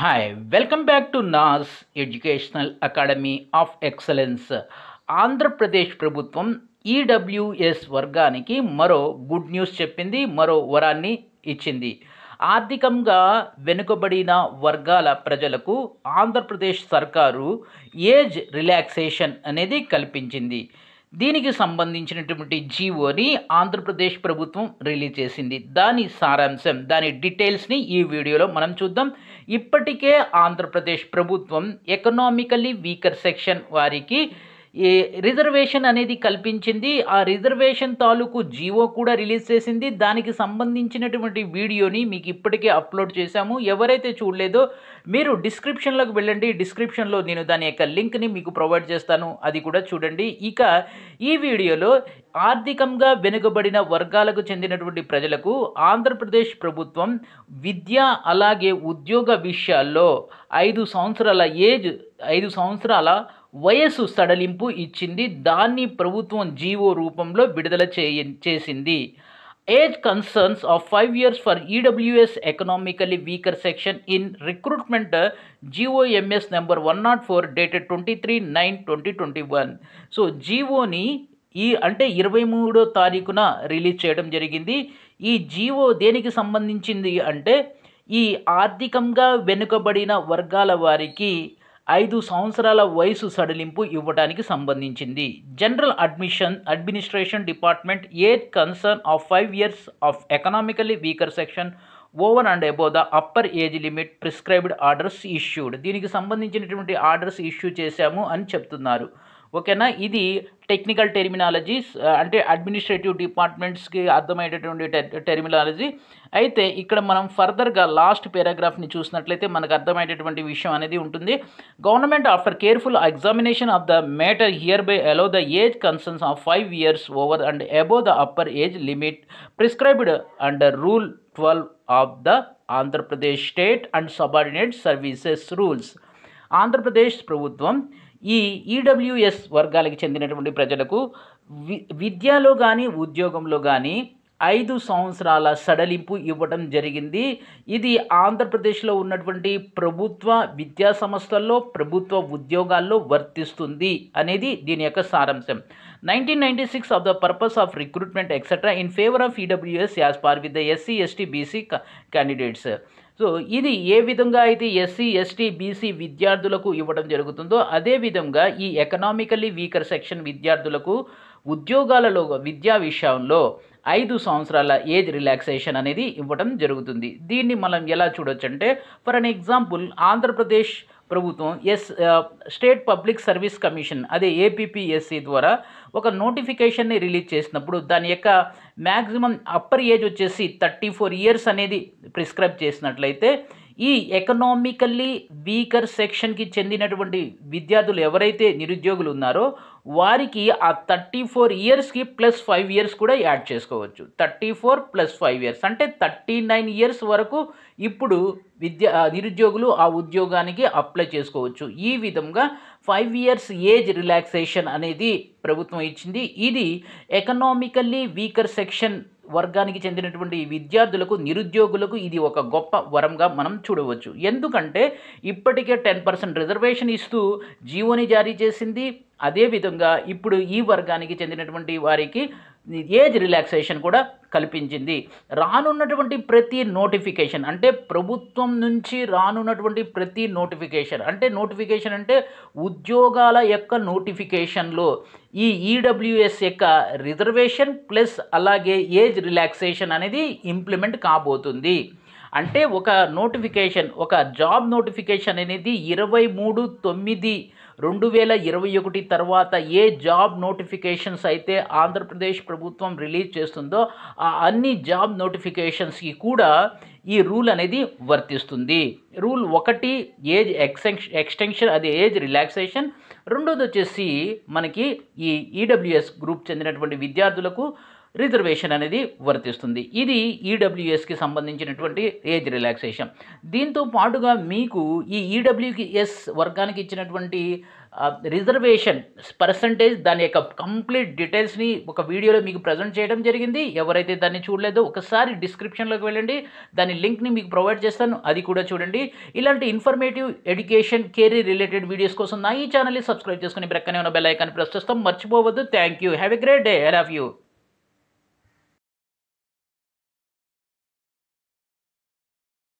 hi welcome back to Naas educational academy of excellence Andhra Pradesh ప్రభుత్వం EWS వర్గానికి మరో గుడ్ న్యూస్ చెప్పింది మరో వరాన్ని ఇచ్చింది ఆర్థికంగా వెనుకబడిన వర్గాల ప్రజలకు ఆంధ్రప్రదేశ్ సర్కారు ఏజ్ రిలాక్సేషన్ అనేది కల్పించింది దీనికి సంబంధించినటువంటి జీవోని ఆంధ్రప్రదేశ్ ప్రభుత్వం రిలీజ్ చేసింది దాని సారాంశం దాని డీటెయిల్స్ని ఈ వీడియోలో మనం చూద్దాం ఇప్పటికే ఆంధ్రప్రదేశ్ ప్రభుత్వం ఎకనామికలీ వీకర్ సెక్షన్ వారికి రిజర్వేషన్ అనేది కల్పించింది ఆ రిజర్వేషన్ తాలూకు జీవో కూడా రిలీజ్ చేసింది దానికి సంబంధించినటువంటి వీడియోని మీకు ఇప్పటికే అప్లోడ్ చేశాము ఎవరైతే చూడలేదో మీరు డిస్క్రిప్షన్లోకి వెళ్ళండి డిస్క్రిప్షన్లో నేను దాని యొక్క లింక్ని మీకు ప్రొవైడ్ చేస్తాను అది కూడా చూడండి ఇక ఈ వీడియోలో ఆర్థికంగా వెనుకబడిన వర్గాలకు చెందినటువంటి ప్రజలకు ఆంధ్రప్రదేశ్ ప్రభుత్వం విద్య అలాగే ఉద్యోగ విషయాల్లో ఐదు సంవత్సరాల ఏజ్ ఐదు సంవత్సరాల వయసు సడలింపు ఇచ్చింది దాన్ని ప్రభుత్వం జీవో రూపంలో విడుదల చేసింది age concerns of five years for EWS economically weaker section in recruitment GOMS number one not four dated twenty three nine twenty twenty one so జీవోని ఈ అంటే ఇరవై మూడో తారీఖున రిలీజ్ చేయడం జరిగింది ఈ జీవో దేనికి సంబంధించింది అంటే ఈ ఆర్థికంగా వెనుకబడిన వర్గాల వారికి ఐదు సంవత్సరాల వయసు సడలింపు ఇవ్వడానికి సంబంధించింది general admission administration department age concern of five years of economically weaker section over and above the upper age limit prescribed orders issued దీనికి సంబంధించినటువంటి ఆర్డర్స్ ఇష్యూ చేశాము అని చెప్తున్నారు ఓకేనా ఇది టెక్నికల్ టెర్మినాలజీస్ అంటే అడ్మినిస్ట్రేటివ్ డిపార్ట్మెంట్స్కి అర్థమయ్యేటటువంటి టెర్మినాలజీ అయితే ఇక్కడ మనం ఫర్దర్గా లాస్ట్ పారాగ్రాఫ్ని చూసినట్లయితే మనకు అర్థమయ్యేటటువంటి విషయం అనేది ఉంటుంది government after careful examination of the matter here by allow the age concerns of five years over and above the upper age limit prescribed under rule twelve of the Andhra Pradesh state and subordinate services rules Andhra Pradesh ప్రభుత్వం ఈ EWS e వర్గాలకు చెందినటువంటి ప్రజలకు వి విద్యలో కానీ ఉద్యోగంలో కానీ ఐదు సంవత్సరాల సడలింపు ఇవ్వడం జరిగింది ఇది ఆంధ్రప్రదేశ్లో ఉన్నటువంటి ప్రభుత్వ విద్యా సంస్థల్లో ప్రభుత్వ ఉద్యోగాల్లో వర్తిస్తుంది అనేది దీని యొక్క సారాంశం nineteen ninety six of the purpose of recruitment etcetera in favour of EWS e as par with the SC ST BC candidates so ఇది ఏ విధంగా అయితే ఎస్సీ ఎస్టీ బీసీ విద్యార్థులకు ఇవ్వడం జరుగుతుందో అదేవిధంగా ఈ ఎకనామికలీ వీకర్ సెక్షన్ విద్యార్థులకు ఉద్యోగాలలో విద్యా విషయంలో ఐదు సంవత్సరాల ఏజ్ రిలాక్సేషన్ అనేది ఇవ్వడం జరుగుతుంది దీన్ని మనం ఎలా చూడొచ్చంటే ఫర్ అన్ ఎగ్జాంపుల్ ఆంధ్రప్రదేశ్ ప్రభుత్వం ఎస్ స్టేట్ పబ్లిక్ సర్వీస్ కమిషన్ అదే ఏపీపీఎస్సీ ద్వారా ఒక నోటిఫికేషన్ని రిలీజ్ చేసినప్పుడు దాని యొక్క మ్యాక్సిమం అప్పర్ ఏజ్ వచ్చేసి థర్టీ ఫోర్ ఇయర్స్ అనేది ప్రిస్క్రైబ్ చేసినట్లయితే ఈ ఎకనామికల్లీ వీకర్ సెక్షన్కి చెందినటువంటి విద్యార్థులు ఎవరైతే నిరుద్యోగులు ఉన్నారో వారికి ఆ థర్టీ ఫోర్ ఇయర్స్కి ప్లస్ ఫైవ్ ఇయర్స్ కూడా యాడ్ చేసుకోవచ్చు thirty four plus five years అంటే థర్టీ నైన్ ఇయర్స్ వరకు ఇప్పుడు విద్యా నిరుద్యోగులు ఆ ఉద్యోగానికి అప్లై చేసుకోవచ్చు ఈ విధంగా ఫైవ్ ఇయర్స్ ఏజ్ రిలాక్సేషన్ అనేది ప్రభుత్వం ఇచ్చింది ఇది ఎకనామికల్లీ వీకర్ సెక్షన్ వర్గానికి చెందినటువంటి విద్యార్థులకు నిరుద్యోగులకు ఇది ఒక గొప్ప వరంగా మనం చూడవచ్చు ఎందుకంటే ఇప్పటికే టెన్ పర్సెంట్ రిజర్వేషన్ ఇస్తూ జీవోని జారీ చేసింది అదేవిధంగా ఇప్పుడు ఈ వర్గానికి చెందినటువంటి వారికి ఏజ్ రిలాక్సేషన్ కూడా కల్పించింది రానున్నటువంటి ప్రతి నోటిఫికేషన్ అంటే ప్రభుత్వం నుంచి రానున్నటువంటి ప్రతి నోటిఫికేషన్ అంటే నోటిఫికేషన్ అంటే ఉద్యోగాల యొక్క నోటిఫికేషన్లో ఈ ఈడబ్ల్యూఎస్ e యొక్క రిజర్వేషన్ ప్లస్ అలాగే ఏజ్ రిలాక్సేషన్ అనేది ఇంప్లిమెంట్ కాబోతుంది అంటే ఒక నోటిఫికేషన్ ఒక జాబ్ నోటిఫికేషన్ అనేది ఇరవై మూడు తొమ్మిది రెండు వేల ఇరవై ఒకటి తర్వాత ఏ జాబ్ నోటిఫికేషన్స్ అయితే ఆంధ్రప్రదేశ్ ప్రభుత్వం రిలీజ్ చేస్తుందో ఆ అన్ని జాబ్ నోటిఫికేషన్స్కి కూడా ఈ రూల్ అనేది వర్తిస్తుంది రూల్ ఒకటి ఏజ్ ఎక్స్టెన్షన్ అది ఏజ్ రిలాక్సేషన్ రెండోది వచ్చేసి మనకి ఈ ఈడబ్ల్యూఎస్ e గ్రూప్ చెందినటువంటి విద్యార్థులకు రిజర్వేషన్ అనేది వర్తిస్తుంది ఇది ఈడబ్ల్యూఎస్కి e సంబంధించినటువంటి ఏజ్ రిలాక్సేషన్ దీంతో పాటుగా మీకు ఈ ఈడబ్ల్యూఎస్ e వర్గానికి ఇచ్చినటువంటి రిజర్వేషన్ పర్సంటేజ్ దాని యొక్క కంప్లీట్ డీటెయిల్స్ని ఒక వీడియోలో మీకు ప్రజెంట్ చేయడం జరిగింది ఎవరైతే దాన్ని చూడలేదో ఒకసారి డిస్క్రిప్షన్లోకి వెళ్ళండి దాని లింక్ని మీకు ప్రొవైడ్ చేస్తాను అది కూడా చూడండి ఇలాంటి informative education career related videos కోసం నా ఈ ఛానల్ని సబ్స్క్రైబ్ చేసుకుని ప్రక్కనే ఉన్న బెల్ ఐకాన్ని ప్రస్తుతం మర్చిపోవద్దు thank you have a great day I love you